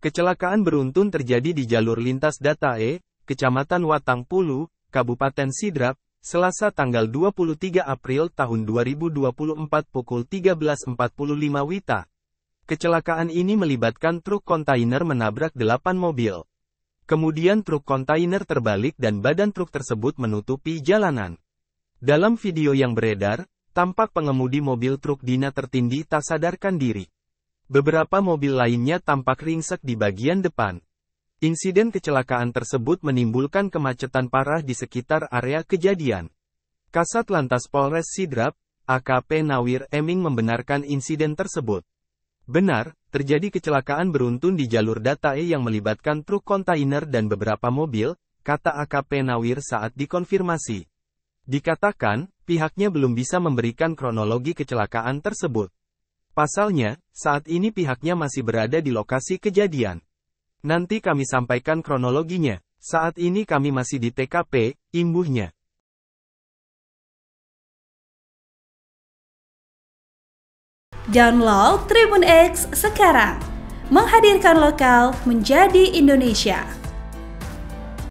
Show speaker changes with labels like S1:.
S1: Kecelakaan beruntun terjadi di jalur lintas Datae, Kecamatan Watang Pulu, Kabupaten Sidrap, Selasa tanggal 23 April tahun 2024 pukul 13.45 Wita. Kecelakaan ini melibatkan truk kontainer menabrak 8 mobil. Kemudian truk kontainer terbalik dan badan truk tersebut menutupi jalanan. Dalam video yang beredar, tampak pengemudi mobil truk Dina tertindih tak sadarkan diri. Beberapa mobil lainnya tampak ringsek di bagian depan. Insiden kecelakaan tersebut menimbulkan kemacetan parah di sekitar area kejadian. Kasat Lantas Polres Sidrap, AKP Nawir Eming membenarkan insiden tersebut. Benar, terjadi kecelakaan beruntun di jalur Datae yang melibatkan truk kontainer dan beberapa mobil, kata AKP Nawir saat dikonfirmasi. Dikatakan, pihaknya belum bisa memberikan kronologi kecelakaan tersebut. Pasalnya, saat ini pihaknya masih berada di lokasi kejadian. Nanti kami sampaikan kronologinya. Saat ini kami masih di TKP, imbuhnya. Download Tribun X sekarang. Menghadirkan lokal menjadi Indonesia.